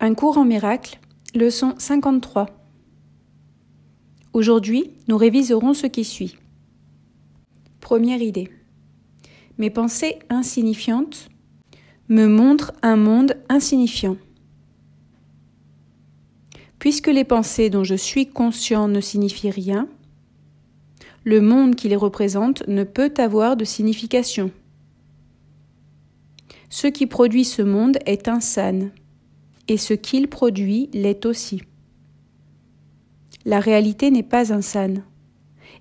Un cours en miracle, leçon 53. Aujourd'hui, nous réviserons ce qui suit. Première idée. Mes pensées insignifiantes me montrent un monde insignifiant. Puisque les pensées dont je suis conscient ne signifient rien, le monde qui les représente ne peut avoir de signification. Ce qui produit ce monde est insane et ce qu'il produit l'est aussi. La réalité n'est pas insane,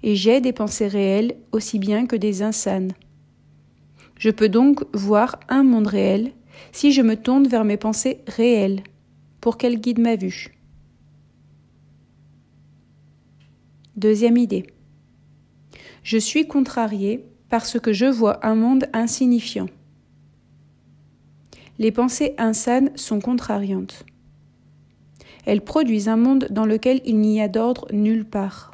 et j'ai des pensées réelles aussi bien que des insanes. Je peux donc voir un monde réel si je me tourne vers mes pensées réelles, pour qu'elles guident ma vue. Deuxième idée. Je suis contrarié parce que je vois un monde insignifiant les pensées insanes sont contrariantes. Elles produisent un monde dans lequel il n'y a d'ordre nulle part.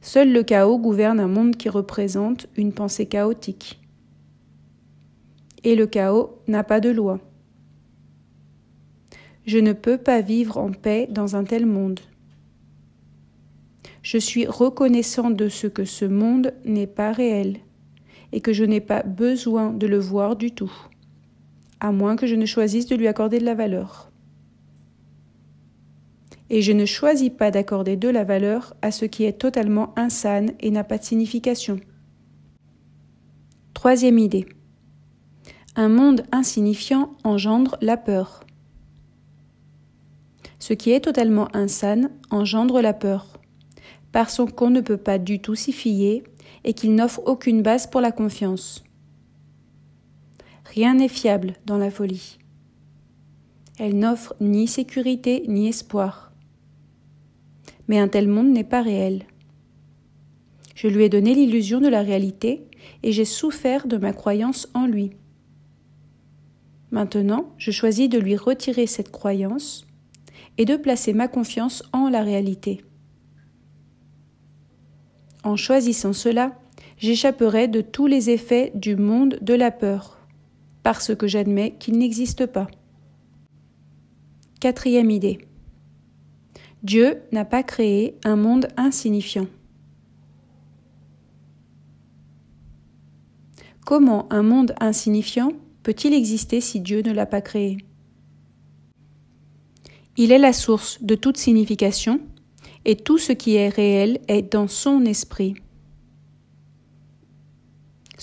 Seul le chaos gouverne un monde qui représente une pensée chaotique. Et le chaos n'a pas de loi. Je ne peux pas vivre en paix dans un tel monde. Je suis reconnaissant de ce que ce monde n'est pas réel et que je n'ai pas besoin de le voir du tout, à moins que je ne choisisse de lui accorder de la valeur. Et je ne choisis pas d'accorder de la valeur à ce qui est totalement insane et n'a pas de signification. Troisième idée. Un monde insignifiant engendre la peur. Ce qui est totalement insane engendre la peur, parce qu'on ne peut pas du tout s'y fier et qu'il n'offre aucune base pour la confiance. Rien n'est fiable dans la folie. Elle n'offre ni sécurité ni espoir. Mais un tel monde n'est pas réel. Je lui ai donné l'illusion de la réalité et j'ai souffert de ma croyance en lui. Maintenant, je choisis de lui retirer cette croyance et de placer ma confiance en la réalité. En choisissant cela, j'échapperai de tous les effets du monde de la peur, parce que j'admets qu'il n'existe pas. Quatrième idée. Dieu n'a pas créé un monde insignifiant. Comment un monde insignifiant peut-il exister si Dieu ne l'a pas créé Il est la source de toute signification, et tout ce qui est réel est dans son esprit.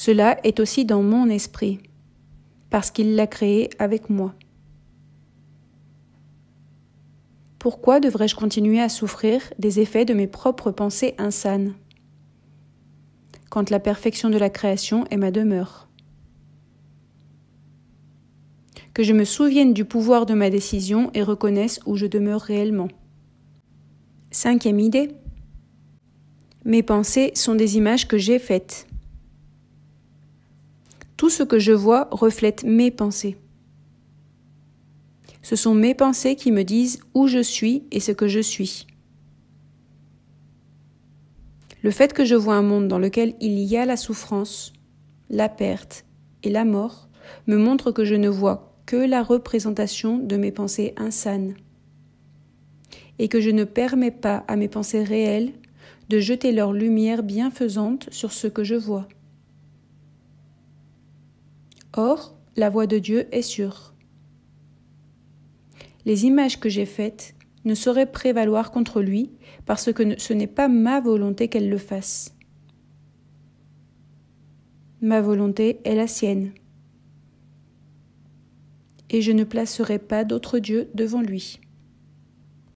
Cela est aussi dans mon esprit, parce qu'il l'a créé avec moi. Pourquoi devrais-je continuer à souffrir des effets de mes propres pensées insanes quand la perfection de la création est ma demeure Que je me souvienne du pouvoir de ma décision et reconnaisse où je demeure réellement. Cinquième idée. Mes pensées sont des images que j'ai faites. Tout ce que je vois reflète mes pensées. Ce sont mes pensées qui me disent où je suis et ce que je suis. Le fait que je vois un monde dans lequel il y a la souffrance, la perte et la mort me montre que je ne vois que la représentation de mes pensées insanes et que je ne permets pas à mes pensées réelles de jeter leur lumière bienfaisante sur ce que je vois. Or, la voix de Dieu est sûre. Les images que j'ai faites ne sauraient prévaloir contre lui, parce que ce n'est pas ma volonté qu'elle le fasse. Ma volonté est la sienne. Et je ne placerai pas d'autre Dieu devant lui.